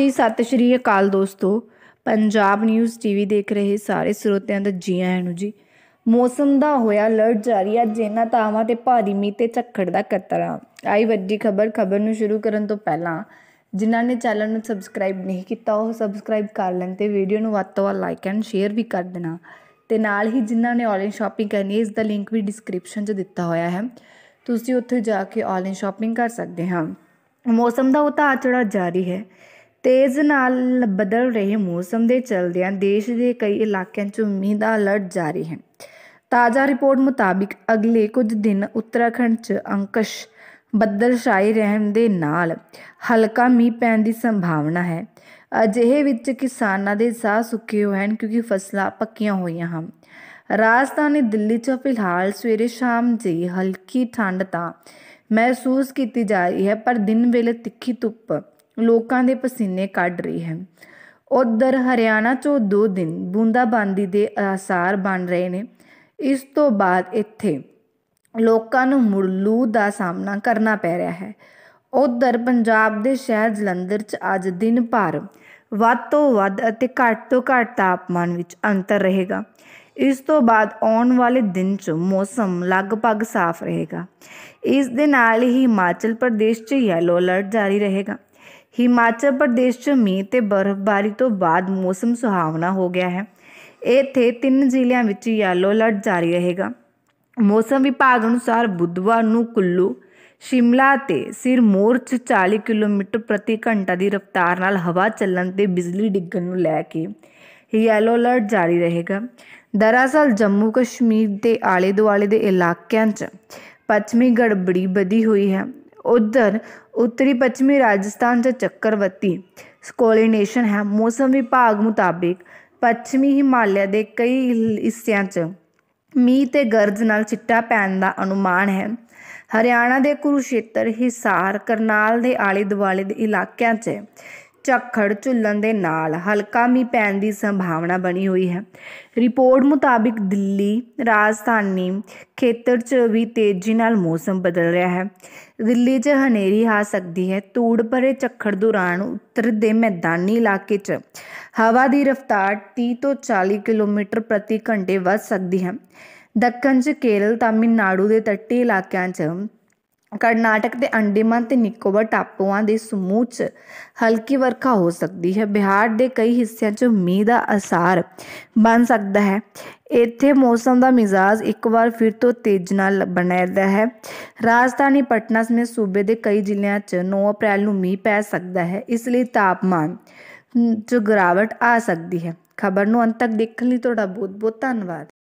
ਜੀ ਸਤਿ ਸ਼੍ਰੀ ਅਕਾਲ ਦੋਸਤੋ ਪੰਜਾਬ ਨਿਊਜ਼ ਟੀਵੀ ਦੇਖ ਰਹੇ ਸਾਰੇ ਸਰੋਤਿਆਂ ਦਾ ਜੀ ਆਇਆਂ ਨੂੰ ਜੀ ਮੌਸਮ ਦਾ ਹੋਇਆ ਅਲਰਟ ਜਾਰੀ ਆ ਇਹਨਾਂ ਤਾਵਾਂ ਤੇ ਭਾਰੀ ਮੀਂਹ ਤੇ ਝੱਖੜ ਦਾ ਖਤਰਾ ਆਈ ਵੱਡੀ ਖਬਰ ਖਬਰ ਨੂੰ ਸ਼ੁਰੂ ਕਰਨ ਤੋਂ ਪਹਿਲਾਂ ਜਿਨ੍ਹਾਂ ਨੇ ਚੈਨਲ ਨੂੰ ਸਬਸਕ੍ਰਾਈਬ ਨਹੀਂ ਕੀਤਾ ਉਹ ਸਬਸਕ੍ਰਾਈਬ ਕਰ ਲੈਣ ਤੇ ਵੀਡੀਓ ਨੂੰ ਵੱਧ ਤੋਂ ਵੱਧ ਲਾਈਕ ਐਂਡ ਸ਼ੇਅਰ ਵੀ ਕਰ ਦੇਣਾ ਤੇ ਨਾਲ ਹੀ ਜਿਨ੍ਹਾਂ ਨੇ ਆਨਲਾਈਨ ਸ਼ਾਪਿੰਗ ਕਰਨੀ ਹੈ ਇਸ ਦਾ ਲਿੰਕ ਵੀ ਡਿਸਕ੍ਰਿਪਸ਼ਨ 'ਚ ਦਿੱਤਾ ਹੋਇਆ ਹੈ ਤੁਸੀਂ ਉੱਥੇ ਜਾ ਕੇ ਆਨਲਾਈਨ ਸ਼ਾਪਿੰਗ ਕਰ ਸਕਦੇ ਹਾਂ ਮੌਸਮ ਦਾ ਉਤਾਰ ਚੜਾ ਜਾਰੀ ਹੈ ਤੇਜ਼ ਨਾਲ ਬਦਲ ਰਹੇ ਮੌਸਮ ਦੇ ਚਲਦਿਆਂ ਦੇਸ਼ ਦੇ ਕਈ ਇਲਾਕਿਆਂ 'ਚ ਮੀਂਹ ਦਾ ਅਲਰਟ ਜਾਰੀ ਹੈ ਤਾਜ਼ਾ ਰਿਪੋਰਟ ਮੁਤਾਬਿਕ ਅਗਲੇ ਕੁਝ ਦਿਨ ਉੱਤਰਾਖੰਡ 'ਚ ਅੰਕਸ਼ ਬੱਦਲ ਛਾਏ ਰਹਿਣ ਦੇ ਨਾਲ ਹਲਕਾ ਮੀਂਹ ਪੈਣ ਦੀ ਸੰਭਾਵਨਾ ਹੈ ਅਜਿਹੇ ਵਿੱਚ ਕਿਸਾਨਾਂ ਦੇ ਸਾਹ ਸੁੱਕੇ ਹੋਏ ਹਨ ਕਿਉਂਕਿ ਫਸਲਾਂ ਪੱਕੀਆਂ ਹੋਈਆਂ ਹਨ ਰਾਜਸਥਾਨੀ ਦਿੱਲੀ 'ਚ ਫਿਲਹਾਲ ਸਵੇਰੇ ਸ਼ਾਮ ਜੀ ਹਲਕੀ ਠੰਡ ਤਾਂ ਮਹਿਸੂਸ ਕੀਤੀ ਜਾ ਰਹੀ ਹੈ ਪਰ ਦਿਨ ਵੇਲੇ ਤਿੱਖੀ ਧੁੱਪ ਲੋਕਾਂ ਦੇ ਪਸੀਨੇ ਕੱਢ ਰਹੀ ਹੈ ਉਧਰ ਹਰਿਆਣਾ 'ਚੋਂ ਦੋ ਦਿਨ ਬੂੰਦਾਬਾਂਦੀ ਦੇ ਆਸਾਰ ਬਣ ਰਹੇ ਨੇ ਇਸ ਤੋਂ ਬਾਅਦ ਇੱਥੇ ਲੋਕਾਂ ਨੂੰ ਮੁਰਲੂ ਦਾ ਸਾਹਮਣਾ ਕਰਨਾ ਪੈ ਰਿਹਾ ਹੈ ਉਧਰ ਪੰਜਾਬ ਦੇ ਸ਼ਹਿਰ ਜਲੰਧਰ 'ਚ ਅੱਜ ਦਿਨ ਭਰ ਵੱਧ ਤੋਂ ਵੱਧ ਅਤੇ ਘੱਟ ਤੋਂ ਘੱਟ ਤਾਪਮਾਨ ਵਿੱਚ ਅੰਤਰ ਰਹੇਗਾ ਇਸ ਤੋਂ ਬਾਅਦ ਆਉਣ ਵਾਲੇ ਦਿਨ 'ਚ ਮੌਸਮ ਲਗਭਗ ਸਾਫ਼ ਰਹੇਗਾ ਇਸ ਦੇ ਨਾਲ ਹੀ ਹਿਮਾਚਲ ਪ੍ਰਦੇਸ਼ 'ਚ ਯੈਲੋ ਅਲਰਟ ਜਾਰੀ ਰਹੇਗਾ ਹਿਮਾਚਲ ਪ੍ਰਦੇਸ਼ 'ਚ ਮੀਂਹ ਤੇ ਬਰਫ਼ਬਾਰੀ ਤੋਂ ਬਾਅਦ ਮੌਸਮ ਸੁਹਾਵਣਾ ਹੋ ਗਿਆ ਹੈ ਇੱਥੇ ਤਿੰਨ ਜ਼ਿਲ੍ਹਿਆਂ ਵਿੱਚ ਯੈਲੋ ਅਲਰਟ ਜਾਰੀ ਰਹੇਗਾ ਮੌਸਮ ਵਿਭਾਗ ਅਨੁਸਾਰ ਬੁੱਧਵਾਰ ਨੂੰ ਕੁੱਲੂ ਸ਼ਿਮਲਾ ਤੇ ਸਿਰਮੌਰ 'ਚ 40 ਕਿਲੋਮੀਟਰ ਪ੍ਰਤੀ ਘੰਟਾ ਦੀ ਰਫ਼ਤਾਰ ਨਾਲ ਹਵਾ ਚੱਲਣ ਤੇ ਬਿਜਲੀ ਡਿੱਗਣ ਨੂੰ ਲੈ ਕੇ ਯੈਲੋ ਅਲਰਟ ਜਾਰੀ ਰਹੇਗਾ ਦਰਅਸਲ ਜੰਮੂ ਕਸ਼ਮੀਰ ਦੇ ਆਲੇ ਦੁਆਲੇ ਦੇ ਇਲਾਕਿਆਂ 'ਚ ਪੱਛਮੀ ਗੜਬੜੀ ਵਧੀ ਹੋਈ ਹੈ ਉਧਰ ਉੱਤਰੀ ਪੱਛਮੀ ਰਾਜਸਥਾਨ ਦਾ ਚੱਕਰਵਤੀ ਸਕੋਲੀਨੇਸ਼ਨ ਹੈ ਮੌਸਮ ਵਿਭਾਗ ਮੁਤਾਬਿਕ ਪੱਛਮੀ ਹਿਮਾਲਿਆ ਦੇ ਕਈ ਹਿੱਸਿਆਂ 'ਚ ਮੀਂਹ ਤੇ ਗਰਜ ਨਾਲ ਛਿੱਟਾ ਪੈਣ ਦਾ ਅਨੁਮਾਨ ਹੈ ਹਰਿਆਣਾ ਦੇ ਖੇਤਰ ਹਿਸਾਰ ਕਰਨਾਲ ਦੇ ਆਲੇ ਦੁਆਲੇ ਦੇ ਇਲਾਕਿਆਂ 'ਚ ਝੱਖੜ ਝੁੱਲਣ ਦੇ ਨਾਲ ਹਲਕਾ ਮੀਂਹ ਪੈਣ ਦੀ ਸੰਭਾਵਨਾ ਬਣੀ ਹੋਈ ਹੈ ਰਿਪੋਰਟ ਮੁਤਾਬਿਕ ਦਿੱਲੀ ਰਾਜਧਾਨੀ ਖੇਤਰ 'ਚ ਵੀ ਤੇਜ਼ੀ ਨਾਲ ਮੌਸਮ ਬਦਲ ਰਿਹਾ ਹੈ ਦਿੱਲੀ 'ਚ ਹਨੇਰੀ ਆ ਸਕਦੀ ਹੈ ਤੂੜ ਭਰੇ ਝੱਖੜ ਦੌਰਾਨ ਉੱਤਰ ਦੇ ਮੈਦਾਨੀ ਇਲਾਕੇ 'ਚ ਹਵਾ ਦੀ ਰਫ਼ਤਾਰ 30 ਤੋਂ 40 ਕਿਲੋਮੀਟਰ ਪ੍ਰਤੀ ਘੰਟੇ ਵੱਧ ਸਕਦੀ ਹੈ ਦੱਖਣ 'ਚ ਕੇਰਲ ਤਾਮਿਲਨਾਡੂ ਦੇ ਤੱਟੀ ਇਲਾਕਿਆਂ 'ਚ ਕਰਨਾਟਕ ਦੇ ਅੰਡੇਮਾਨ ਤੇ ਨਿਕੋਬਰ ਟਾਪੂਆਂ ਦੇ ਸਮੂਹ 'ਚ ਹਲਕੀ ਵਰਖਾ ਹੋ ਸਕਦੀ ਹੈ ਬਿਹਾਰ ਦੇ ਕਈ ਹਿੱਸਿਆਂ 'ਚ ਮੀਂਹ ਦਾ ਅਸਰ ਬਣ ਸਕਦਾ ਹੈ ਇੱਥੇ ਮੌਸਮ ਦਾ ਮਿਜ਼ਾਜ ਇੱਕ ਵਾਰ ਫਿਰ ਤੋਂ ਤੇਜ਼ ਨਾਲ ਬਣਦਾ ਹੈ ਰਾਜਧਾਨੀ ਪਟਨਾ ਸਮੇਤ ਸੂਬੇ ਦੇ ਕਈ ਜ਼ਿਲ੍ਹਿਆਂ 'ਚ 9 ਅਪ੍ਰੈਲ ਨੂੰ ਮੀਂਹ ਪੈ ਸਕਦਾ ਹੈ ਇਸ ਲਈ ਤਾਪਮਾਨ 'ਚ ਗਿਰਾਵਟ ਆ ਸਕਦੀ ਹੈ ਖਬਰ ਨੂੰ ਅੰਤ ਤੱਕ ਦੇਖਣ ਲਈ ਤੁਹਾਡਾ ਬਹੁਤ ਬਹੁਤ ਧੰਨਵਾਦ